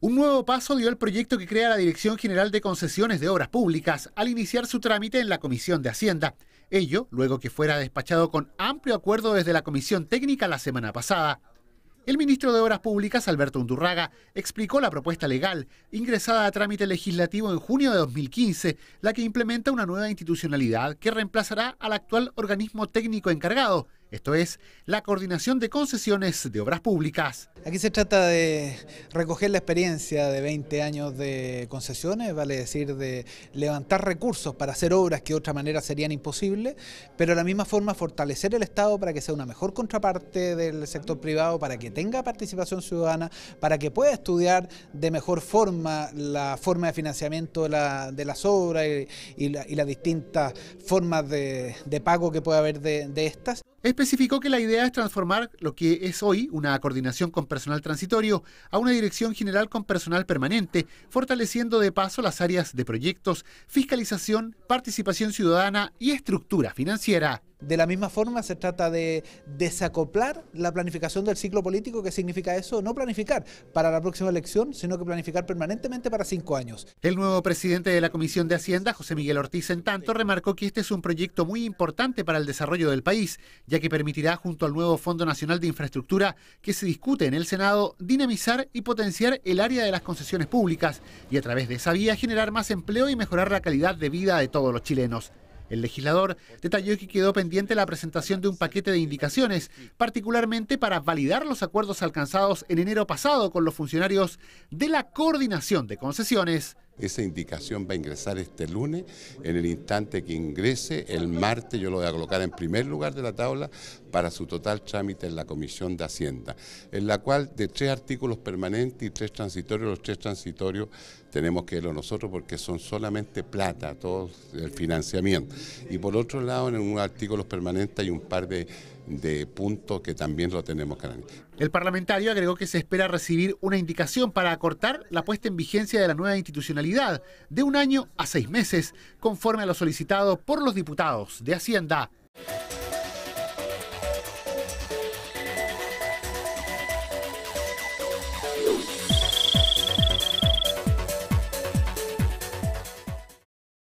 Un nuevo paso dio el proyecto que crea la Dirección General de Concesiones de Obras Públicas al iniciar su trámite en la Comisión de Hacienda. Ello luego que fuera despachado con amplio acuerdo desde la Comisión Técnica la semana pasada. El ministro de Obras Públicas, Alberto Undurraga, explicó la propuesta legal, ingresada a trámite legislativo en junio de 2015, la que implementa una nueva institucionalidad que reemplazará al actual organismo técnico encargado, esto es la coordinación de concesiones de obras públicas. Aquí se trata de recoger la experiencia de 20 años de concesiones, vale decir, de levantar recursos para hacer obras que de otra manera serían imposibles, pero de la misma forma fortalecer el Estado para que sea una mejor contraparte del sector privado, para que tenga participación ciudadana, para que pueda estudiar de mejor forma la forma de financiamiento de, las obras y, las distintas formas de, pago que puede haber de estas. Especificó que la idea es transformar lo que es hoy una coordinación con personal transitorio a una dirección general con personal permanente, fortaleciendo de paso las áreas de proyectos, fiscalización, participación ciudadana y estructura financiera. De la misma forma, se trata de desacoplar la planificación del ciclo político, que significa eso, no planificar para la próxima elección, sino que planificar permanentemente para cinco años. El nuevo presidente de la Comisión de Hacienda, José Miguel Ortiz, en tanto, remarcó que este es un proyecto muy importante para el desarrollo del país, ya que permitirá, junto al nuevo Fondo Nacional de Infraestructura que se discute en el Senado, dinamizar y potenciar el área de las concesiones públicas y a través de esa vía generar más empleo y mejorar la calidad de vida de todos los chilenos. El legislador detalló que quedó pendiente la presentación de un paquete de indicaciones, particularmente para validar los acuerdos alcanzados en enero pasado con los funcionarios de la Coordinación de Concesiones esa indicación va a ingresar este lunes, en el instante que ingrese, el martes yo lo voy a colocar en primer lugar de la tabla para su total trámite en la Comisión de Hacienda, en la cual de tres artículos permanentes y tres transitorios, los tres transitorios tenemos que verlo nosotros porque son solamente plata, todo el financiamiento. Y por otro lado, en un artículo permanente hay un par de de punto que también lo tenemos que El parlamentario agregó que se espera recibir una indicación para acortar la puesta en vigencia de la nueva institucionalidad de un año a seis meses, conforme a lo solicitado por los diputados de Hacienda.